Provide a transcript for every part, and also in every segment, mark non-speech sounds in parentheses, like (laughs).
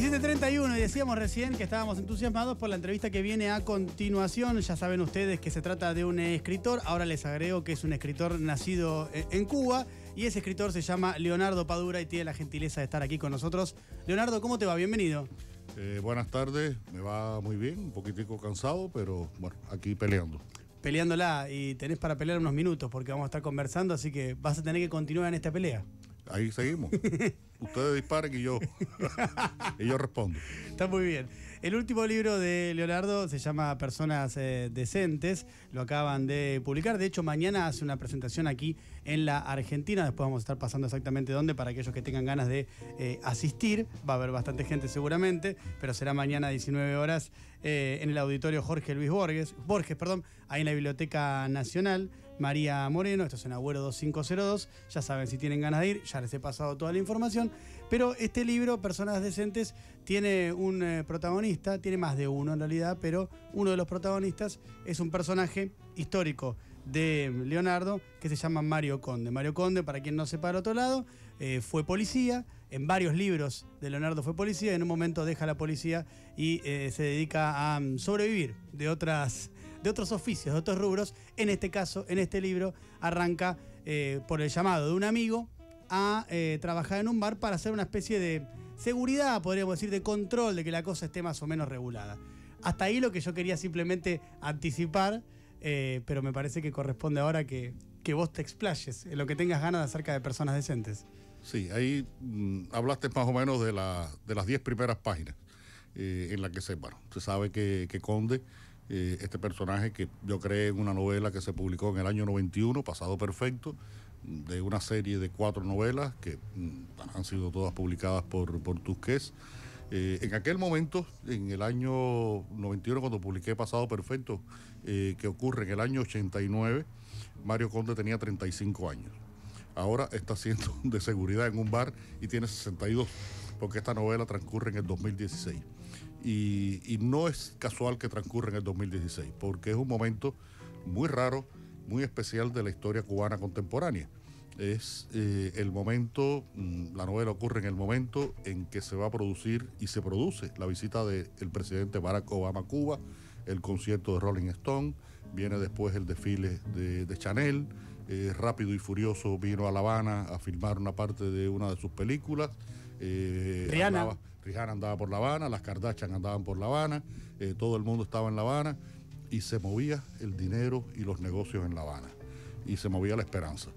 17.31 y decíamos recién que estábamos entusiasmados por la entrevista que viene a continuación. Ya saben ustedes que se trata de un escritor. Ahora les agrego que es un escritor nacido eh, en Cuba y ese escritor se llama Leonardo Padura y tiene la gentileza de estar aquí con nosotros. Leonardo, ¿cómo te va? Bienvenido. Eh, buenas tardes, me va muy bien, un poquitico cansado, pero bueno, aquí peleando peleándola y tenés para pelear unos minutos porque vamos a estar conversando, así que vas a tener que continuar en esta pelea. Ahí seguimos. (laughs) Ustedes disparen y yo, (laughs) yo respondo. Está muy bien. El último libro de Leonardo se llama Personas eh, Decentes. Lo acaban de publicar. De hecho, mañana hace una presentación aquí en la Argentina. Después vamos a estar pasando exactamente dónde para aquellos que tengan ganas de eh, asistir. Va a haber bastante gente seguramente, pero será mañana a 19 horas eh, en el auditorio Jorge Luis Borges, Borges, perdón, ahí en la Biblioteca Nacional. María Moreno. Esto es en Agüero 2502. Ya saben, si tienen ganas de ir, ya les he pasado toda la información. Pero este libro, Personas Decentes, tiene un eh, protagonista, tiene más de uno en realidad, pero uno de los protagonistas es un personaje histórico de Leonardo que se llama Mario Conde. Mario Conde, para quien no sepa del otro lado, eh, fue policía. En varios libros de Leonardo fue policía. En un momento deja la policía y eh, se dedica a mm, sobrevivir de otras de otros oficios, de otros rubros. En este caso, en este libro, arranca eh, por el llamado de un amigo a eh, trabajar en un bar para hacer una especie de seguridad, podríamos decir, de control de que la cosa esté más o menos regulada. Hasta ahí lo que yo quería simplemente anticipar, eh, pero me parece que corresponde ahora que, vos te explayes en lo que tengas ganas acerca de personas decentes. Sí, ahí mm, hablaste más o menos de, de las 10 primeras páginas en las que se, bueno, se sabe que, que Conde eh, este personaje que yo creé en una novela que se publicó en el año 91, Pasado Perfecto, de una serie de cuatro novelas que mm, han sido todas publicadas por, Tusqués. Eh, en aquel momento, en el año 91, cuando publiqué Pasado Perfecto, eh, que ocurre en el año 89, Mario Conde tenía 35 años. Ahora está siendo (laughs) de seguridad en un bar y tiene 62, porque esta novela transcurre en el 2016 y, no es casual que transcurra en el 2016, porque es un momento muy raro, muy especial de la historia cubana contemporánea. Es eh, el momento, mm, la novela ocurre en el momento en que se va a producir y se produce la visita del presidente Barack Obama a Cuba, el concierto de Rolling Stone, viene después el desfile de, Chanel, eh, Rápido y Furioso vino a La Habana a filmar una parte de una de sus películas. Eh, Rihanna andaba por La Habana, las Kardashian andaban por La Habana, eh, todo el mundo estaba en La Habana y se movía el dinero y los negocios en La Habana y se movía la esperanza.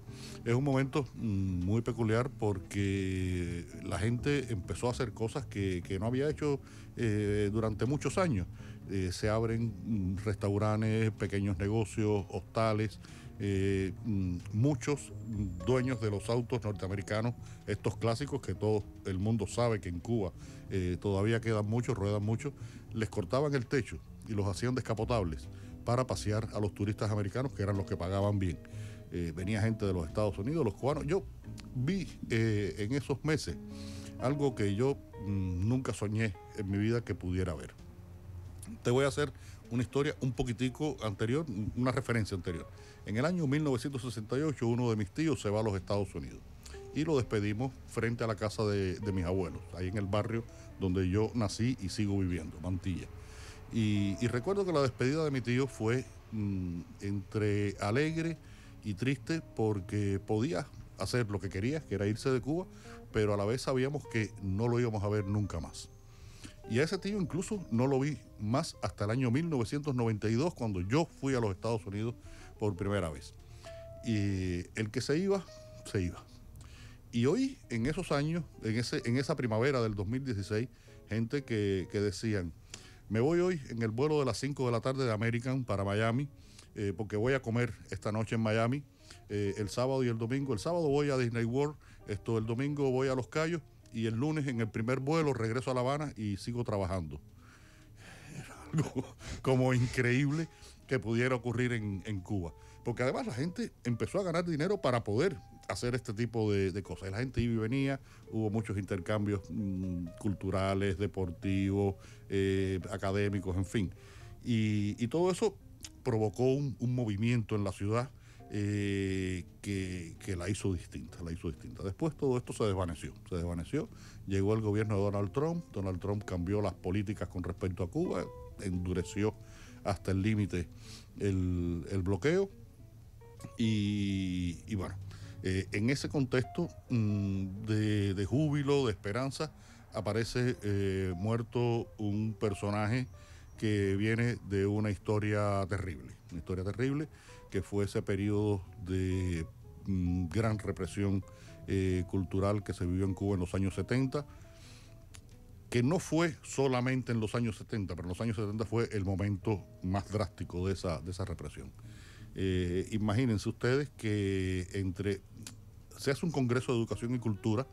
Es un momento mm, muy peculiar porque la gente empezó a hacer cosas que, no había hecho eh, durante muchos años. Eh, se abren mm, restaurantes, pequeños negocios, hostales. Eh, mm, muchos dueños de los autos norteamericanos, estos clásicos que todo el mundo sabe que en Cuba todavía quedan muchos, ruedan muchos, les cortaban el techo y los hacían descapotables para pasear a los turistas americanos que eran los que pagaban bien. Eh, venía gente de los Estados Unidos, los cubanos. Yo vi eh, en esos meses algo que yo mm, nunca soñé en mi vida que pudiera ver. Te voy a hacer una historia un poquitico anterior, mm, una referencia anterior. En el año 1968 uno de mis tíos se va a los Estados Unidos y lo despedimos frente a la casa de, mis abuelos, ahí en el barrio donde yo nací y sigo viviendo, Mantilla. Y, recuerdo que la despedida de mi tío fue mm, entre alegre, y triste porque podía hacer lo que quería, que era irse de Cuba, pero a la vez sabíamos que no lo íbamos a ver nunca más. Y a ese tío incluso no lo vi más hasta el año 1992, cuando yo fui a los Estados Unidos por primera vez. Y el que se iba, se iba. Y hoy, en esos años, en, ese, en esa primavera del 2016, gente que, que decían, me voy hoy en el vuelo de las 5 de la tarde de American para Miami, eh, porque voy a comer esta noche en Miami, eh, el sábado y el domingo. El sábado voy a Disney World, esto, el domingo voy a Los Cayos y el lunes en el primer vuelo regreso a La Habana y sigo trabajando. Era algo (laughs) como increíble que pudiera ocurrir en, Cuba. Porque además la gente empezó a ganar dinero para poder hacer este tipo de, cosas. La gente iba y venía, hubo muchos intercambios mm, culturales, deportivos, eh, académicos, en fin. y todo eso provocó un, movimiento en la ciudad eh, que, la hizo distinta, la hizo distinta. Después todo esto se desvaneció, se desvaneció. Llegó el gobierno de Donald Trump, Donald Trump cambió las políticas con respecto a Cuba, endureció hasta el límite el, bloqueo. Y, bueno, eh, en ese contexto mm, de, júbilo, de esperanza, aparece eh, muerto un personaje que viene de una historia terrible, una historia terrible que fue ese periodo de mm, gran represión eh, cultural que se vivió en Cuba en los años 70, que no fue solamente en los años 70, pero en los años 70 fue el momento más drástico de esa, de esa represión. Eh, imagínense ustedes que entre se hace un Congreso de Educación y Cultura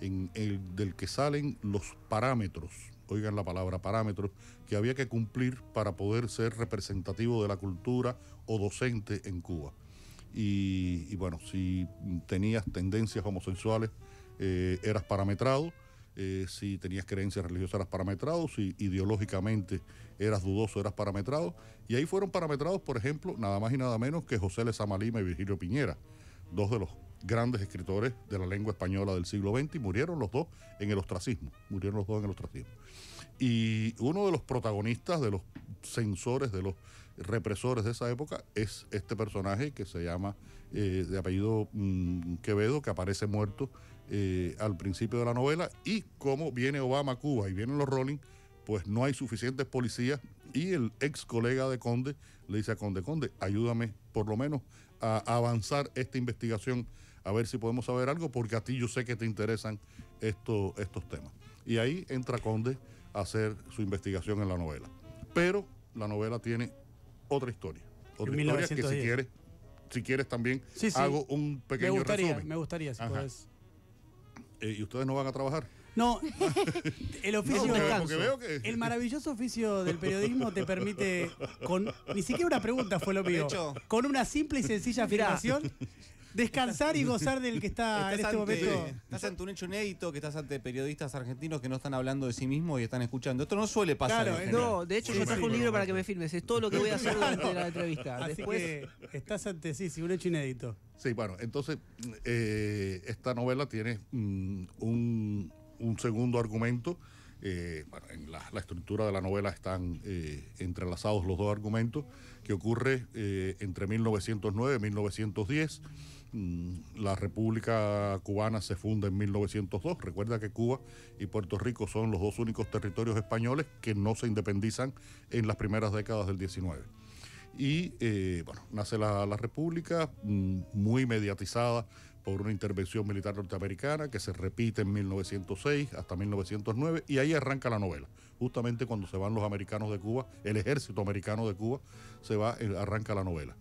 en el del que salen los parámetros oigan la palabra, parámetros que había que cumplir para poder ser representativo de la cultura o docente en Cuba. Y, bueno, si tenías tendencias homosexuales, eh, eras parametrado. Eh, si tenías creencias religiosas eras parametrado, si ideológicamente eras dudoso eras parametrado. Y ahí fueron parametrados, por ejemplo, nada más y nada menos que José Lima y Virgilio Piñera, dos de los grandes escritores de la lengua española del siglo XX y murieron los dos en el ostracismo. Murieron los dos en el ostracismo. Y uno de los protagonistas, de los censores, de los represores de esa época, es este personaje que se llama, eh, de apellido mm, Quevedo, que aparece muerto eh, al principio de la novela. Y como viene Obama a Cuba y vienen los Rolling, pues no hay suficientes policías. Y el ex colega de Conde le dice a Conde, Conde, ayúdame por lo menos a avanzar esta investigación a ver si podemos saber algo, porque a ti yo sé que te interesan estos temas. Y ahí entra Conde a hacer su investigación en la novela. Pero la novela tiene otra historia. Otra historia que si quieres, si quieres también hago un pequeño me gustaría, Me gustaría, si puedes. Eh, ¿Y ustedes no van a trabajar? No, (laughs) el oficio no, descanso. El maravilloso oficio del periodismo te permite, con ni siquiera una pregunta fue lo mío, con una simple y sencilla afirmación, descansar y gozar del que está en este momento. Estás ante un hecho inédito, que estás ante periodistas argentinos que no están hablando de sí mismos y están escuchando. Esto no suele pasar. Claro, eh, no, de hecho yo traje un libro para que me firmes. Es todo lo que voy a hacer (laughs) durante la entrevista. Después... estás ante sí, sí, un hecho inédito. Sí, bueno, entonces eh, esta novela tiene mm, un, un, segundo argumento. Eh, en la, estructura de la novela están entrelazados los dos argumentos que ocurre entre 1909 y 1910 la República Cubana se funda en 1902. Recuerda que Cuba y Puerto Rico son los dos únicos territorios españoles que no se independizan en las primeras décadas del 19. Y eh, bueno, nace la, la, República mm, muy mediatizada por una intervención militar norteamericana que se repite en 1906 hasta 1909 y ahí arranca la novela. Justamente cuando se van los americanos de Cuba, el ejército americano de Cuba, se va, eh, arranca la novela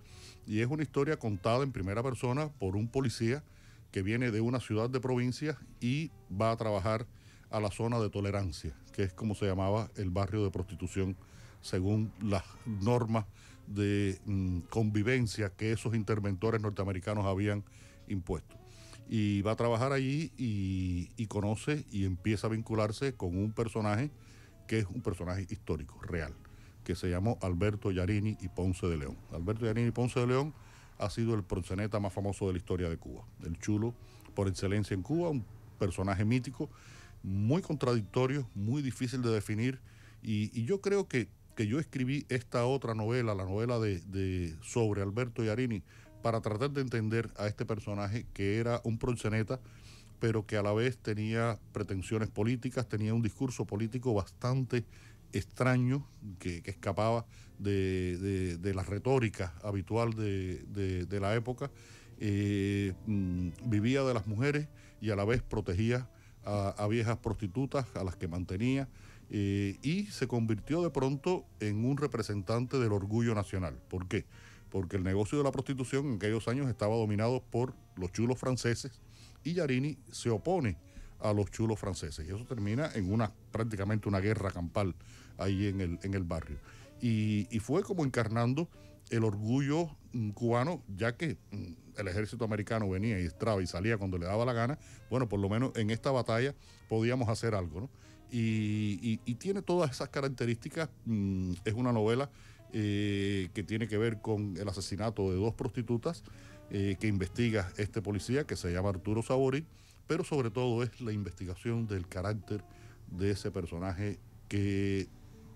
y es una historia contada en primera persona por un policía que viene de una ciudad de provincia y va a trabajar a la zona de tolerancia, que es como se llamaba el barrio de prostitución, según las normas de mm, convivencia que esos interventores norteamericanos habían impuesto. Y va a trabajar allí y conoce y empieza a vincularse con un personaje que es un personaje histórico, real se llamó Alberto Yarini y Ponce de León. Alberto Yarini y Ponce de León ha sido el proxeneta más famoso de la historia de Cuba, el chulo por excelencia en Cuba, un personaje mítico, muy contradictorio, muy difícil de definir, y, yo creo que, yo escribí esta otra novela, la novela de, sobre Alberto Yarini, para tratar de entender a este personaje que era un proxeneta, pero que a la vez tenía pretensiones políticas, tenía un discurso político bastante extraño que, escapaba de, la retórica habitual de, la época, eh, mm, vivía de las mujeres y a la vez protegía a, viejas prostitutas, a las que mantenía, eh, y se convirtió de pronto en un representante del orgullo nacional. ¿Por qué? Porque el negocio de la prostitución en aquellos años estaba dominado por los chulos franceses y Yarini se opone a los chulos franceses. Y eso termina en una prácticamente una guerra campal ahí en el, en el barrio. Y, fue como encarnando el orgullo mm, cubano, ya que mm, el ejército americano venía y entraba y salía cuando le daba la gana, bueno, por lo menos en esta batalla podíamos hacer algo, ¿no? Y, tiene todas esas características, mm, es una novela eh, que tiene que ver con el asesinato de dos prostitutas eh, que investiga este policía que se llama Arturo Sabori, pero sobre todo es la investigación del carácter de ese personaje que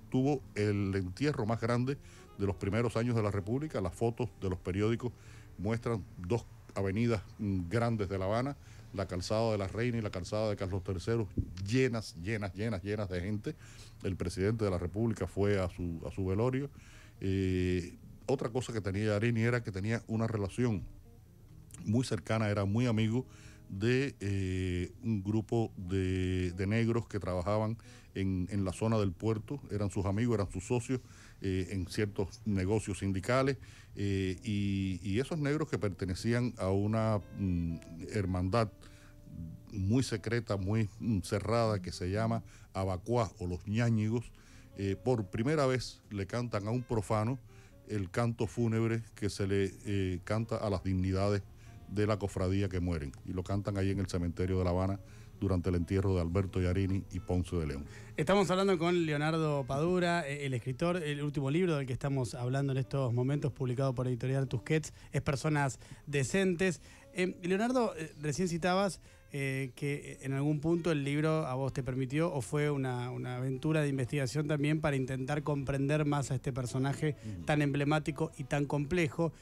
tuvo el entierro más grande de los primeros años de la República. Las fotos de los periódicos muestran dos avenidas mm, grandes de La Habana, la calzada de la Reina y la calzada de Carlos III, llenas, llenas, llenas, llenas de gente. El presidente de la República fue a su, a su velorio. Eh, otra cosa que tenía Arini era que tenía una relación muy cercana, era muy amigo de eh, un grupo de, negros que trabajaban en, la zona del puerto, eran sus amigos, eran sus socios eh, en ciertos negocios sindicales, eh, y, esos negros que pertenecían a una mm, hermandad muy secreta, muy mm, cerrada, que se llama Abacuá o los ñáñigos, por primera vez le cantan a un profano el canto fúnebre que se le canta a las dignidades de la cofradía que mueren. Y lo cantan ahí en el cementerio de La Habana durante el entierro de Alberto Yarini y Ponce de León. Estamos hablando con Leonardo Padura, eh, el escritor. El último libro del que estamos hablando en estos momentos, publicado por Editorial Tusquets, es Personas Decentes. Eh, Leonardo, eh, recién citabas que en algún punto el libro a vos te permitió o fue una, aventura de investigación también para intentar comprender más a este personaje tan emblemático y tan complejo.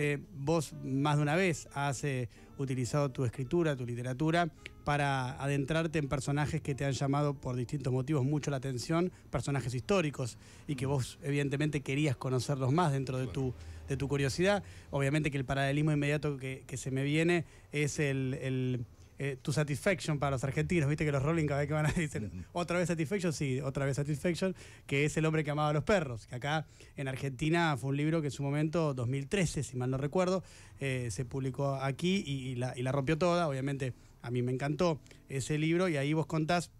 Eh, vos más de una vez has eh, utilizado tu escritura, tu literatura, para adentrarte en personajes que te han llamado por distintos motivos mucho la atención, personajes históricos, y que vos evidentemente querías conocerlos más dentro de, tu, de tu curiosidad. Obviamente que el paralelismo inmediato que, se me viene es el, el eh, tu satisfaction para los argentinos, viste que los Rolling cada vez que van a (laughs) decir otra vez satisfaction, sí, otra vez satisfaction, que es el hombre que amaba a los perros, que acá en Argentina fue un libro que en su momento, 2013, si mal no recuerdo, eh, se publicó aquí y, la, rompió toda, obviamente a mí me encantó ese libro y ahí vos contás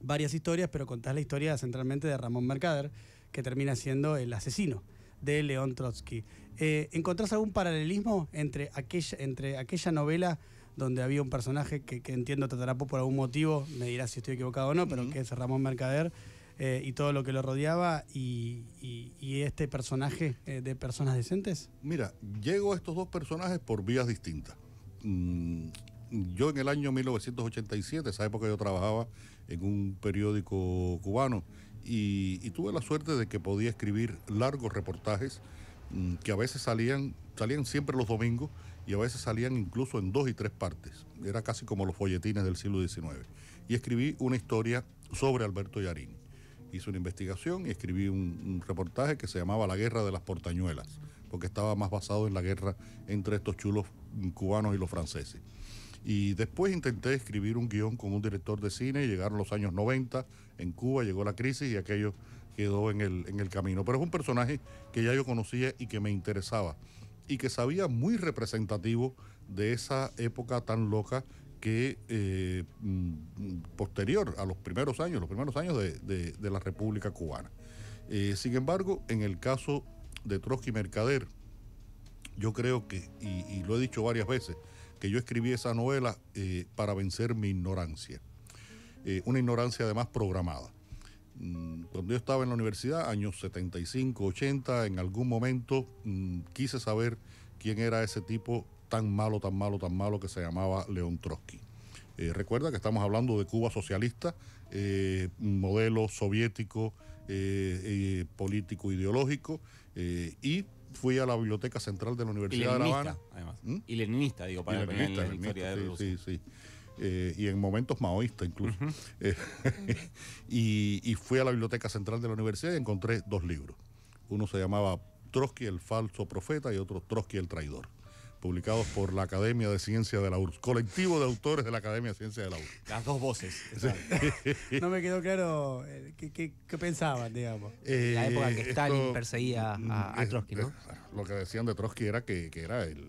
varias historias, pero contás la historia centralmente de Ramón Mercader, que termina siendo el asesino de León Trotsky. Eh, ¿Encontrás algún paralelismo entre aquella, entre aquella novela donde había un personaje que, entiendo Tatarapo por algún motivo, me dirás si estoy equivocado o no, pero que es Ramón Mercader. Eh, y todo lo que lo rodeaba y, este personaje eh, de personas decentes? Mira, llego a estos dos personajes por vías distintas. Mm, yo en el año 1987, esa época yo trabajaba en un periódico cubano y, tuve la suerte de que podía escribir largos reportajes mm, que a veces salían, salían siempre los domingos y a veces salían incluso en dos y tres partes. Era casi como los folletines del siglo XIX. Y escribí una historia sobre Alberto Yarín. Hice una investigación y escribí un, reportaje que se llamaba La Guerra de las Portañuelas, porque estaba más basado en la guerra entre estos chulos cubanos y los franceses. Y después intenté escribir un guión con un director de cine, ...y llegaron los años 90, en Cuba llegó la crisis y aquello quedó en el, en el camino. Pero es un personaje que ya yo conocía y que me interesaba y que sabía muy representativo de esa época tan loca que eh, mm, posterior a los primeros años, los primeros años de, la República Cubana. Eh, sin embargo, en el caso de Trotsky Mercader, yo creo que, y, lo he dicho varias veces, que yo escribí esa novela eh, para vencer mi ignorancia, una ignorancia además programada. Mm, cuando yo estaba en la universidad, años 75, 80, en algún momento mm, quise saber quién era ese tipo tan malo, tan malo, tan malo que se llamaba León Trotsky. Eh, recuerda que estamos hablando de Cuba socialista, eh, modelo soviético, eh, político, ideológico, y fui a la Biblioteca Central de la Universidad de La Habana. Además. ¿Mm? Y leninista, digo, para la, historia de Rusia. Sí, sí. Eh, y en momentos maoístas incluso. (laughs) Eh, (laughs) y, y, fui a la Biblioteca Central de la Universidad y encontré dos libros. Uno se llamaba Trotsky el falso profeta y otro Trotsky el traidor publicados por la Academia de Ciencias de la URSS, colectivo de autores de la Academia de Ciencias de la URSS. Las dos voces. (laughs) no me quedó claro eh, qué, pensaban, digamos. la época que Stalin perseguía a, Trotsky, ¿no? lo que decían de Trotsky era que era el,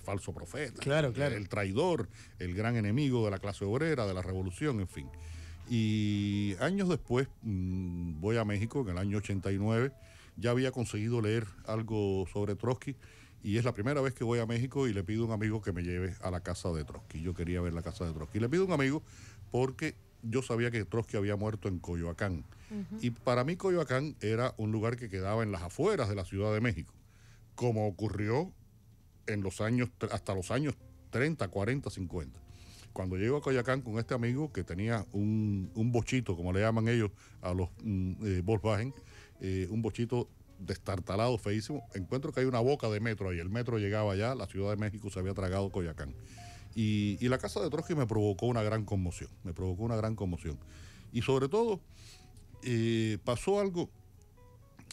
falso profeta, claro, el traidor, el gran enemigo de la clase obrera, de la revolución, en fin. Y años después mm, voy a México, en el año 89, ya había conseguido leer algo sobre Trotsky y es la primera vez que voy a México y le pido a un amigo que me lleve a la casa de Trotsky. Yo quería ver la casa de Trotsky. Le pido a un amigo porque yo sabía que Trotsky había muerto en Coyoacán. Y para mí Coyoacán era un lugar que quedaba en las afueras de la Ciudad de México, como ocurrió en los años, hasta los años 30, 40, 50. Cuando llego a Coyacán con este amigo que tenía un, bochito, como le llaman ellos a los mm, eh, Volkswagen, eh, un bochito destartalado, feísimo, encuentro que hay una boca de metro ahí. El metro llegaba allá, la Ciudad de México se había tragado Coyacán. Y, la casa de Trotsky me provocó una gran conmoción, me provocó una gran conmoción. Y sobre todo, eh, pasó algo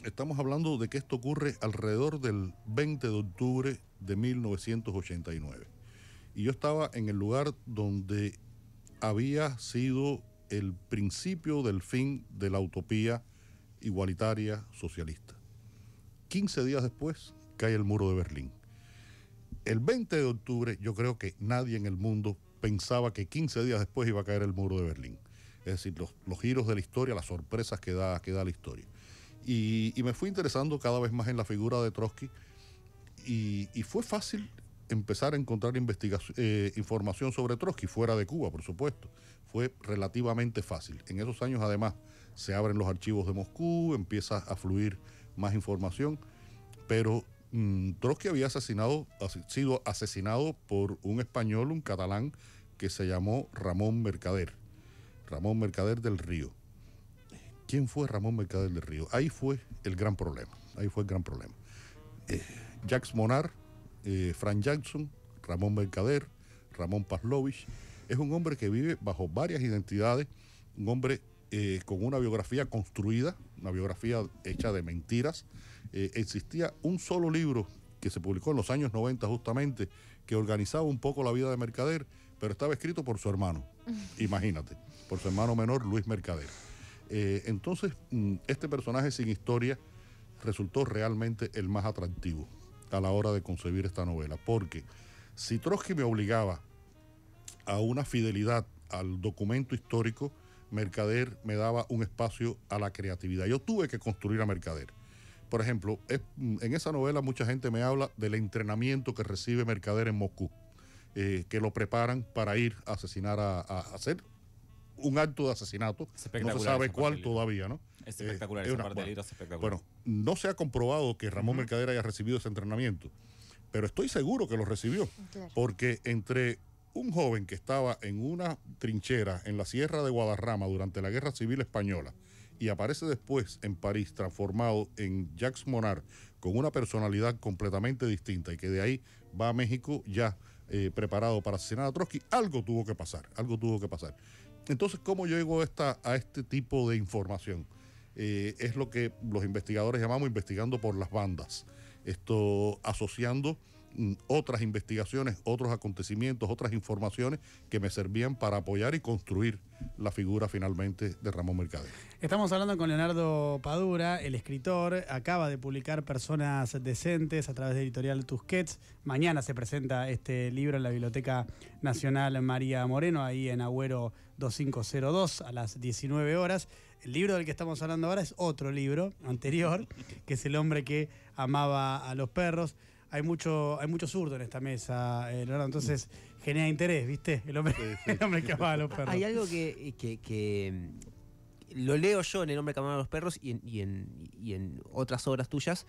estamos hablando de que esto ocurre alrededor del 20 de octubre de 1989. Y yo estaba en el lugar donde había sido el principio del fin de la utopía igualitaria socialista. 15 días después cae el muro de Berlín. El 20 de octubre yo creo que nadie en el mundo pensaba que 15 días después iba a caer el muro de Berlín. Es decir, los, giros de la historia, las sorpresas que da, que da la historia. Y, me fui interesando cada vez más en la figura de Trotsky y, fue fácil empezar a encontrar eh, información sobre Trotsky fuera de Cuba, por supuesto. Fue relativamente fácil. En esos años, además, se abren los archivos de Moscú, empieza a fluir más información, pero mm, Trotsky había asesinado, sido asesinado por un español, un catalán, que se llamó Ramón Mercader, Ramón Mercader del Río quién fue Ramón Mercader del Río. Ahí fue el gran problema. Ahí fue el gran problema. Eh, Jacques Monar, eh, Frank Jackson, Ramón Mercader, Ramón Pazlovich, es un hombre que vive bajo varias identidades, un hombre eh, con una biografía construida, una biografía hecha de mentiras. existía un solo libro que se publicó en los años 90 justamente, que organizaba un poco la vida de Mercader, pero estaba escrito por su hermano, (laughs) imagínate, por su hermano menor Luis Mercader. Eh, entonces, mm, este personaje sin historia resultó realmente el más atractivo a la hora de concebir esta novela, porque si Trotsky me obligaba a una fidelidad al documento histórico, Mercader me daba un espacio a la creatividad. Yo tuve que construir a Mercader. Por ejemplo, mm, en esa novela mucha gente me habla del entrenamiento que recibe Mercader en Moscú, eh, que lo preparan para ir a asesinar a, a un acto de asesinato. No se sabe cuál todavía, ¿no? Eh, es espectacular, parte bueno, es espectacular. Bueno, no se ha comprobado que Ramón Mercader haya recibido ese entrenamiento, pero estoy seguro que lo recibió, porque entre un joven que estaba en una trinchera en la Sierra de Guadarrama durante la Guerra Civil Española y aparece después en París transformado en Jacques Monar con una personalidad completamente distinta y que de ahí va a México ya eh, preparado para asesinar a Trotsky, algo tuvo que pasar, algo tuvo que pasar. Entonces, ¿cómo llego esta, a este tipo de información? Eh, es lo que los investigadores llamamos investigando por las bandas. Esto asociando Mm, otras investigaciones, otros acontecimientos, otras informaciones que me servían para apoyar y construir la figura finalmente de Ramón Mercader. Estamos hablando con Leonardo Padura, el escritor, acaba de publicar Personas Decentes a través de editorial Tusquets. Mañana se presenta este libro en la Biblioteca Nacional María Moreno, ahí en Agüero 2502 a las 19 horas. El libro del que estamos hablando ahora es otro libro anterior, que es El hombre que amaba a los perros hay mucho, hay mucho zurdo en esta mesa, eh, entonces genera interés, ¿viste? El hombre, (laughs) que amaba a los perros. Hay algo que, mm, lo leo yo en El hombre que amaba a los perros y en, en, otras obras tuyas,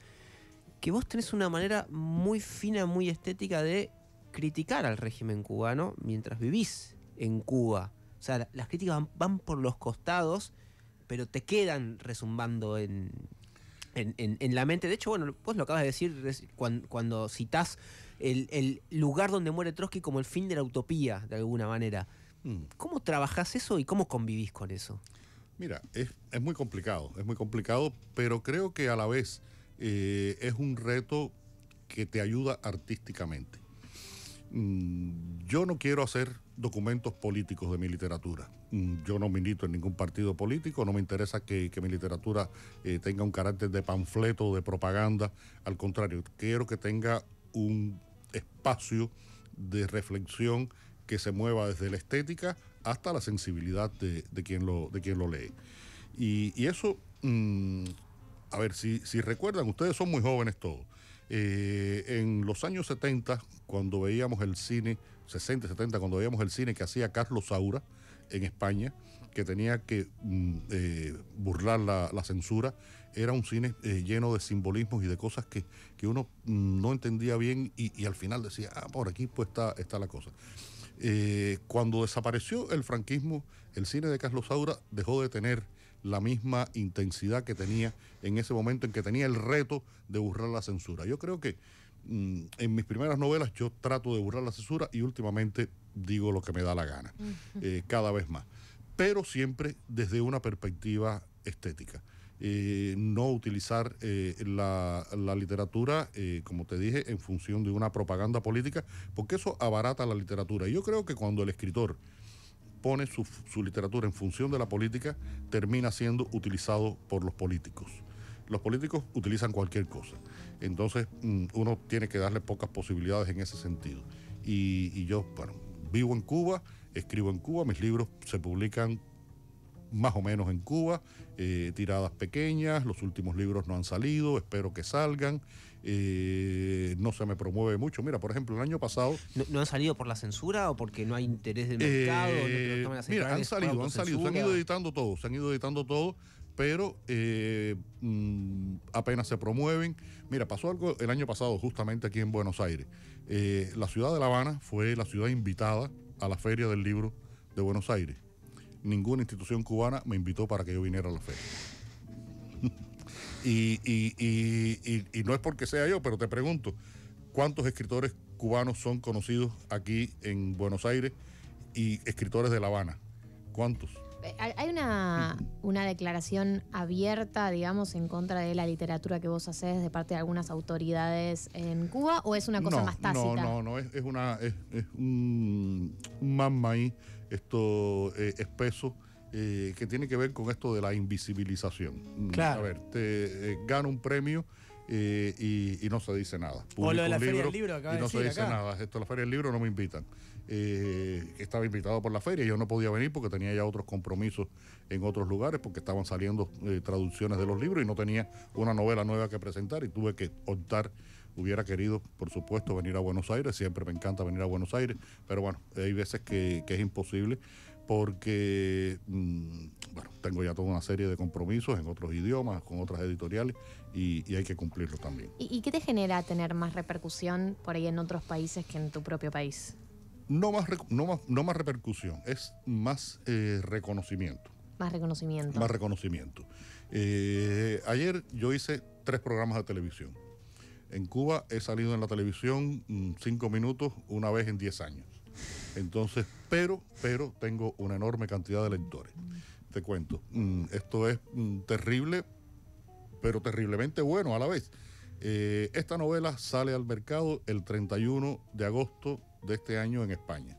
que vos tenés una manera muy fina, muy estética de criticar al régimen cubano mientras vivís en Cuba. O sea, las críticas van, van por los costados, pero te quedan resumbando en, en, la mente. De hecho, bueno, vos lo acabas de decir cuando, citas citás el, lugar donde muere Trotsky como el fin de la utopía, de alguna manera. Mm. ¿Cómo trabajás eso y cómo convivís con eso? Mira, es, muy complicado, es muy complicado, pero creo que a la vez eh, es un reto que te ayuda artísticamente. Mm, yo no quiero hacer documentos políticos de mi literatura. Mm, yo no milito en ningún partido político, no me interesa que, mi literatura eh, tenga un carácter de panfleto, de propaganda. Al contrario, quiero que tenga un espacio de reflexión que se mueva desde la estética hasta la sensibilidad de, quien, lo, de quien lo lee. Y, eso, mm, a ver, si, si recuerdan, ustedes son muy jóvenes todos. Eh, en los años 70, cuando veíamos el cine, 60, 70, cuando veíamos el cine que hacía Carlos Saura en España, que tenía que mm, eh, burlar la, censura, era un cine eh, lleno de simbolismos y de cosas que, uno mm, no entendía bien y, al final decía, ah, por aquí pues está, está la cosa. cuando desapareció el franquismo, el cine de Carlos Saura dejó de tener la misma intensidad que tenía en ese momento en que tenía el reto de burlar la censura. Yo creo que mm, en mis primeras novelas yo trato de burlar la censura y últimamente digo lo que me da la gana, eh, cada vez más, pero siempre desde una perspectiva estética. Eh, no utilizar eh, la, literatura, como te dije, en función de una propaganda política, porque eso abarata la literatura. yo creo que cuando el escritor pone su, su literatura en función de la política termina siendo utilizado por los políticos. Los políticos utilizan cualquier cosa. Entonces mm, uno tiene que darle pocas posibilidades en ese sentido. Y, y yo, bueno, vivo en Cuba, escribo en Cuba, mis libros se publican más o menos en Cuba, eh, tiradas pequeñas, los últimos libros no han salido, espero que salgan, eh, no se me promueve mucho. Mira, por ejemplo, el año pasado... ¿No, han salido por la censura o porque no hay interés del eh, mercado? mira, han salido, han salido, se han ido editando todo, se han ido editando todo, pero mm, apenas se promueven. Mira, pasó algo el año pasado justamente aquí en Buenos Aires. la ciudad de La Habana fue la ciudad invitada a la feria del libro de Buenos Aires ninguna institución cubana me invitó para que yo viniera a la fe (laughs) y, y, no es porque sea yo, pero te pregunto, ¿cuántos escritores cubanos son conocidos aquí en Buenos Aires y escritores de La Habana? ¿Cuántos? hay una, una, declaración abierta, digamos, en contra de la literatura que vos haces de parte de algunas autoridades en Cuba o es una cosa más tácita? No, no, no, es, una, es, es un, un esto eh, espeso. Eh, que tiene que ver con esto de la invisibilización. Mm, a ver, te eh, gana un premio y, no se dice nada. o lo de la Feria del Libro, acá Y no se dice nada. Esto de la Feria del Libro no me invitan. Eh, estaba invitado por la feria, y yo no podía venir porque tenía ya otros compromisos en otros lugares, porque estaban saliendo eh, traducciones de los libros y no tenía una novela nueva que presentar y tuve que optar. Hubiera querido, por supuesto, venir a Buenos Aires, siempre me encanta venir a Buenos Aires, pero bueno, hay veces que, es imposible porque, mm, bueno, tengo ya toda una serie de compromisos en otros idiomas, con otras editoriales y, hay que cumplirlos también. ¿Y qué te genera tener más repercusión por ahí en otros países que en tu propio país? no más, no más, repercusión, es más eh, reconocimiento. Más reconocimiento. Más reconocimiento. Eh, ayer yo hice tres programas de televisión. En Cuba he salido en la televisión mm, cinco minutos una vez en diez años. Entonces, pero, pero tengo una enorme cantidad de lectores. Te cuento, mm, esto es mm, terrible, pero terriblemente bueno a la vez. Eh, esta novela sale al mercado el 31 de agosto de este año en España.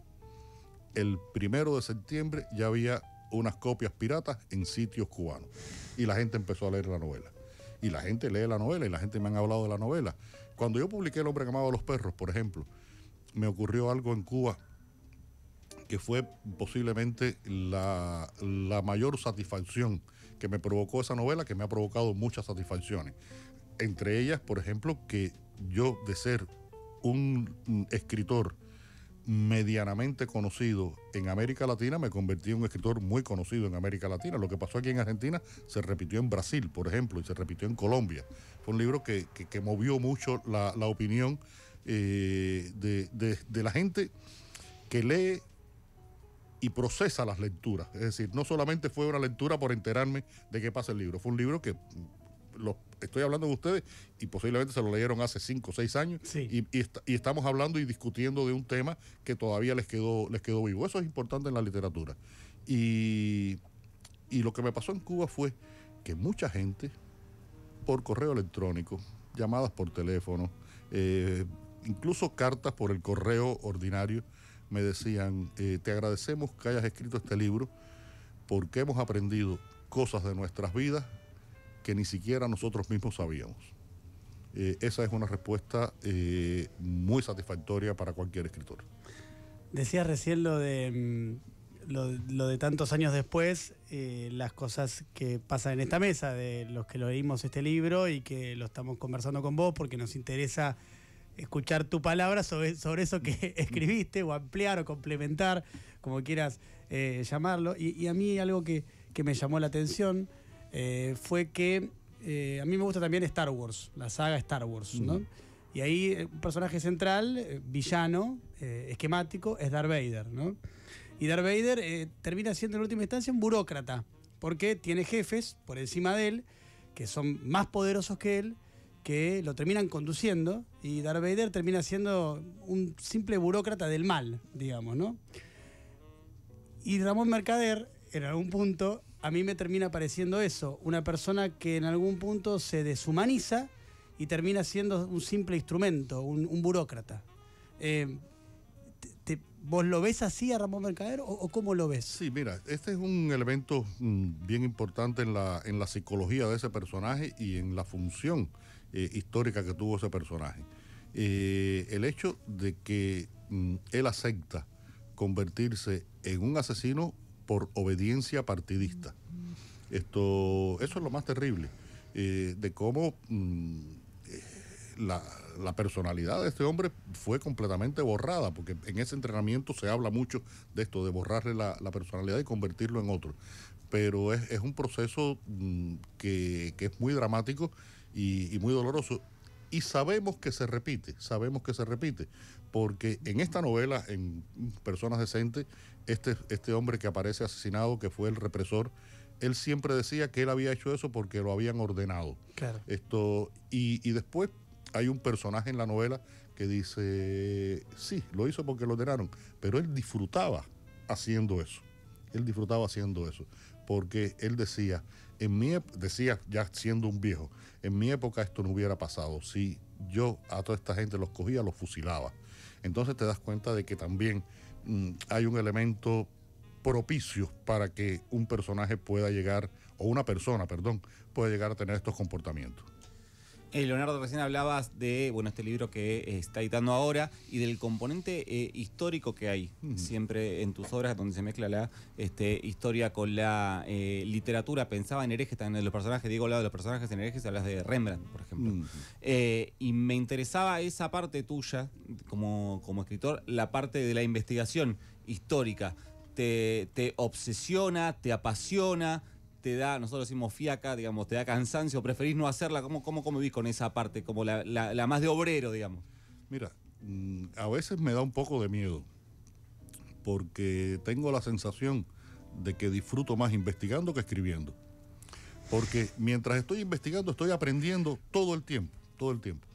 El primero de septiembre ya había unas copias piratas en sitios cubanos y la gente empezó a leer la novela. Y la gente lee la novela y la gente me ha hablado de la novela. Cuando yo publiqué El hombre que los perros, por ejemplo, me ocurrió algo en Cuba que fue posiblemente la, la mayor satisfacción que me provocó esa novela, que me ha provocado muchas satisfacciones. Entre ellas, por ejemplo, que yo de ser un escritor medianamente conocido en América Latina, me convertí en un escritor muy conocido en América Latina. Lo que pasó aquí en Argentina se repitió en Brasil, por ejemplo, y se repitió en Colombia. Fue un libro que, movió mucho la, opinión eh, de, de la gente que lee y procesa las lecturas. Es decir, no solamente fue una lectura por enterarme de qué pasa el libro, fue un libro que estoy hablando de ustedes y posiblemente se lo leyeron hace 5 o 6 años y, estamos hablando y discutiendo de un tema que todavía les quedó, les quedó vivo. Eso es importante en la literatura. Y, lo que me pasó en Cuba fue que mucha gente, por correo electrónico, llamadas por teléfono, eh, incluso cartas por el correo ordinario, me decían, eh, te agradecemos que hayas escrito este libro porque hemos aprendido cosas de nuestras vidas que ni siquiera nosotros mismos sabíamos. Eh, esa es una respuesta eh, muy satisfactoria para cualquier escritor. Decías recién lo de mm, lo, de tantos años después, eh, las cosas que pasan en esta mesa, de los que leímos este libro y que lo estamos conversando con vos porque nos interesa escuchar tu palabra sobre, eso que (laughs) escribiste o ampliar o complementar, como quieras llamarlo. Y, y, a mí algo que, que me llamó la atención eh, fue que eh, a mí me gusta también Star Wars, la saga Star Wars, Y ahí eh, un personaje central, villano, esquemático, es Darth Vader, Y Darth Vader termina siendo en última instancia un burócrata, porque tiene jefes por encima de él, que son más poderosos que él, que lo terminan conduciendo y Darth Vader termina siendo un simple burócrata del mal, digamos, ¿no? Y Ramón Mercader, en algún punto, a mí me termina pareciendo eso, una persona que en algún punto se deshumaniza y termina siendo un simple instrumento, un, burócrata. Eh, ¿Vos lo ves así a Ramón Mercader o, cómo lo ves? Sí, mira, este es un elemento mm, bien importante en la, en la psicología de ese personaje y en la función eh, histórica que tuvo ese personaje. Eh, el hecho de que mm, él acepta convertirse en un asesino por obediencia partidista. Esto, eso es lo más terrible, eh, de cómo mm, eh, la, personalidad de este hombre fue completamente borrada, porque en ese entrenamiento se habla mucho de esto, de borrarle la, personalidad y convertirlo en otro. Pero es, un proceso mm, que, es muy dramático y muy doloroso y sabemos que se repite, sabemos que se repite, porque en esta novela, en Personas Decentes, este, este hombre que aparece asesinado, que fue el represor, él siempre decía que él había hecho eso porque lo habían ordenado. Claro. Esto, y, y, después hay un personaje en la novela que dice, sí, lo hizo porque lo ordenaron, pero él disfrutaba haciendo eso. Él disfrutaba haciendo eso, porque él decía, en mi decía, ya siendo un viejo, en mi época esto no hubiera pasado. Si yo a toda esta gente los cogía, los fusilaba. Entonces te das cuenta de que también mm, hay un elemento propicio para que un personaje pueda llegar, o una persona, perdón, pueda llegar a tener estos comportamientos. Eh, Leonardo, recién hablabas de bueno este libro que eh, está editando ahora y del componente eh, histórico que hay siempre en tus obras, donde se mezcla la este, historia con la literatura. Pensaba en herejes también en los personajes, Diego hablaba de los personajes en herejes, hablas de Rembrandt, por ejemplo. y me interesaba esa parte tuya, como, escritor, la parte de la investigación histórica. te, te obsesiona, te apasiona? te da, nosotros decimos fiaca, digamos, te da cansancio, preferís no hacerla? ¿Cómo, cómo, vivís con esa parte, como la más de obrero, digamos? Mira, mm, a veces me da un poco de miedo, porque tengo la sensación de que disfruto más investigando que escribiendo. Porque mientras estoy investigando, estoy aprendiendo todo el tiempo, todo el tiempo.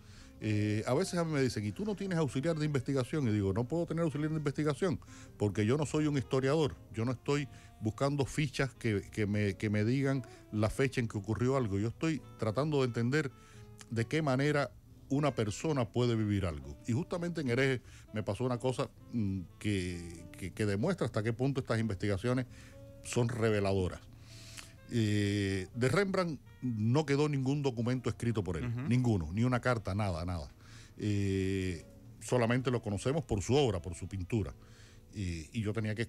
Eh, a veces a mí me dicen, ¿y tú no tienes auxiliar de investigación? Y digo, no puedo tener auxiliar de investigación porque yo no soy un historiador, yo no estoy buscando fichas que, que, me, digan la fecha en que ocurrió algo, yo estoy tratando de entender de qué manera una persona puede vivir algo. Y justamente en Hereje me pasó una cosa mm, que, demuestra hasta qué punto estas investigaciones son reveladoras. Eh, de Rembrandt no quedó ningún documento escrito por él, ninguno, ni una carta, nada, nada. Eh, solamente lo conocemos por su obra, por su pintura. y yo tenía que,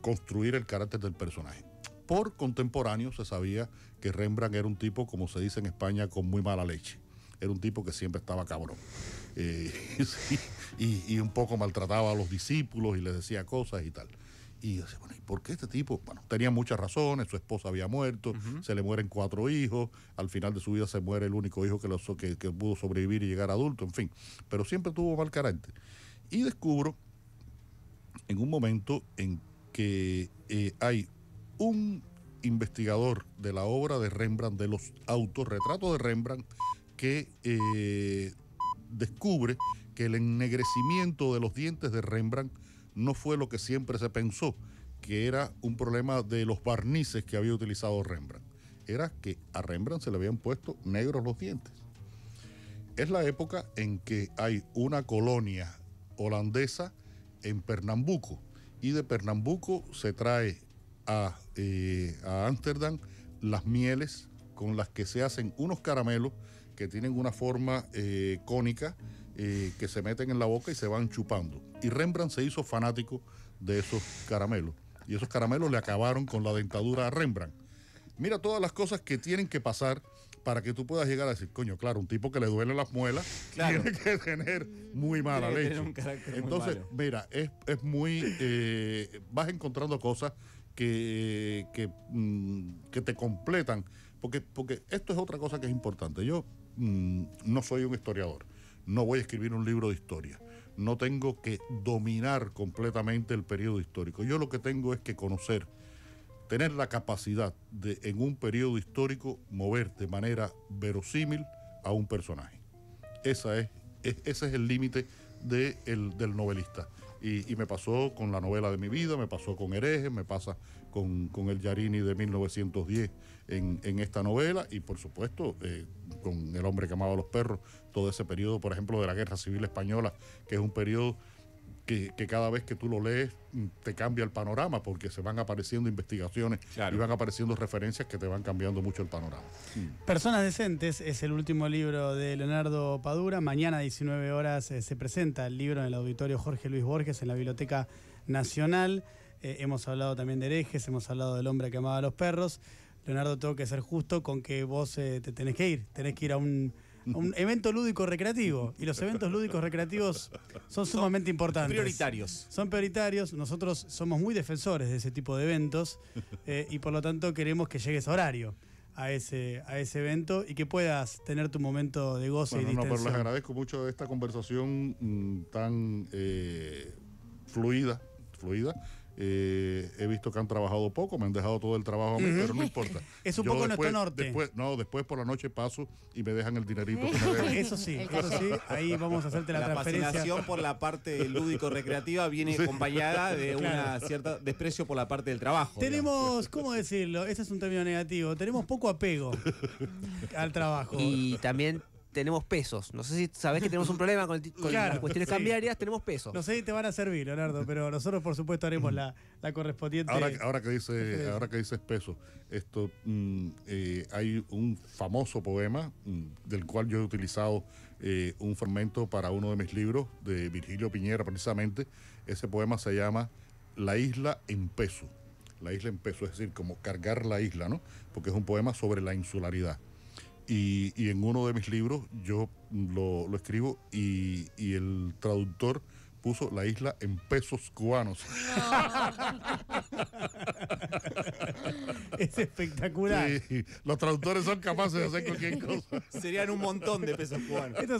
construir el carácter del personaje. Por contemporáneo se sabía que Rembrandt era un tipo, como se dice en España, con muy mala leche. Era un tipo que siempre estaba cabrón. Eh, (laughs) y, un poco maltrataba a los discípulos y les decía cosas y tal. Y yo bueno, ¿y por qué este tipo? Bueno, tenía muchas razones, su esposa había muerto, se le mueren cuatro hijos, al final de su vida se muere el único hijo que, que, pudo sobrevivir y llegar adulto, en fin, pero siempre tuvo mal carácter. Y descubro en un momento en que eh, hay un investigador de la obra de Rembrandt, de los autorretratos de Rembrandt, que eh, descubre que el ennegrecimiento de los dientes de Rembrandt no fue lo que siempre se pensó, que era un problema de los barnices que había utilizado Rembrandt. Era que a Rembrandt se le habían puesto negros los dientes. Es la época en que hay una colonia holandesa en Pernambuco y de Pernambuco se trae a eh, Ámsterdam las mieles con las que se hacen unos caramelos que tienen una forma eh, cónica eh, que se meten en la boca y se van chupando. Y Rembrandt se hizo fanático de esos caramelos. Y esos caramelos le acabaron con la dentadura a Rembrandt. Mira todas las cosas que tienen que pasar para que tú puedas llegar a decir, coño, claro, un tipo que le duele las muelas tiene que tener muy mala leche. Entonces, mira, es, muy. Eh, vas encontrando cosas que, mm, que, te completan. Porque, porque esto es otra cosa que es importante. Yo mm, no soy un historiador no voy a escribir un libro de historia, no tengo que dominar completamente el periodo histórico. Yo lo que tengo es que conocer, tener la capacidad de en un periodo histórico mover de manera verosímil a un personaje. Esa es, e, ese es el límite de del novelista. Y, me pasó con la novela de mi vida, me pasó con Hereje, me pasa con, con el Yarini de 1910 en, en, esta novela y por supuesto eh, con El hombre que amaba los perros, todo ese periodo, por ejemplo, de la Guerra Civil Española, que es un periodo que, cada vez que tú lo lees mm, te cambia el panorama porque se van apareciendo investigaciones y van apareciendo referencias que te van cambiando mucho el panorama. Mm. Personas Decentes es el último libro de Leonardo Padura. Mañana a 19 horas eh, se presenta el libro en el auditorio Jorge Luis Borges en la Biblioteca Nacional. Eh, hemos hablado también de herejes, hemos hablado del hombre que amaba a los perros. Leonardo, tengo que ser justo con que vos eh, te tenés que ir, tenés que ir a un (laughs) un evento lúdico recreativo. Y los eventos lúdicos recreativos son sumamente son importantes. Prioritarios. Son prioritarios. Nosotros somos muy defensores de ese tipo de eventos eh, y por lo tanto queremos que llegues a horario. A ese, a ese evento y que puedas tener tu momento de gozo y distensión. No, pero les agradezco mucho esta conversación mm, tan eh, fluida, fluida eh, he visto que han trabajado poco, me han dejado todo el trabajo a mí, pero no importa. (laughs) Es un poco nuestro norte. Después, no, después por la noche paso y me dejan el dinerito. Eso sí, eso sí, ahí vamos a hacerte la, la por la parte lúdico-recreativa viene acompañada de una cierta desprecio por la parte del trabajo. Tenemos, ¿cómo decirlo? Ese es un término negativo. Tenemos poco apego al trabajo. Y también tenemos pesos. No sé si sabes que tenemos un problema con, las cuestiones cambiarias, tenemos pesos. No sé si te van a servir, Leonardo, pero nosotros por supuesto haremos la, correspondiente. Ahora, ahora, que dice, ahora que dices pesos, esto mm, eh, hay un famoso poema mm, del cual yo he utilizado eh, un fragmento para uno de mis libros, de Virgilio Piñera precisamente. Ese poema se llama La isla en peso. La isla en peso, es decir, como cargar la isla, ¿no? Porque es un poema sobre la insularidad y, en uno de mis libros yo lo, escribo y el traductor puso la isla en pesos cubanos. (laughs) es espectacular. los traductores son capaces de hacer cualquier cosa. Serían un montón de pesos cubanos. Esto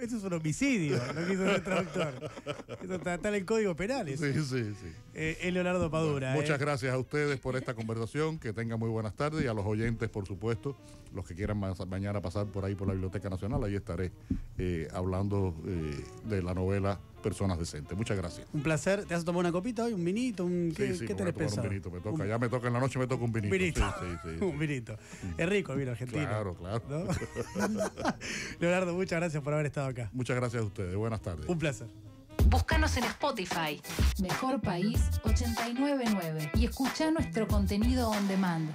es, un homicidio, lo que hizo el traductor. está, en el código penal. Sí, sí, sí. Eh, Leonardo Padura. Eh. muchas gracias a ustedes por esta conversación. Que tengan muy buenas tardes y a los oyentes, por supuesto, los que quieran mañana pasar por ahí por la Biblioteca Nacional, ahí estaré eh, hablando eh, de la novela personas decentes. Muchas gracias. Un placer. ¿Te has tomado una copita hoy? ¿Un vinito? ¿Qué, sí, sí, ¿qué pensado? Un vinito, me toca. Ya me toca en la noche, me toca un vinito. Sí, (laughs) un vinito. Es rico el vino argentino. Claro, claro. (laughs) Leonardo, muchas gracias por haber estado acá. Muchas gracias a ustedes. Buenas tardes. Un placer. Búscanos en Spotify. Mejor País 899 y escucha nuestro contenido on demand.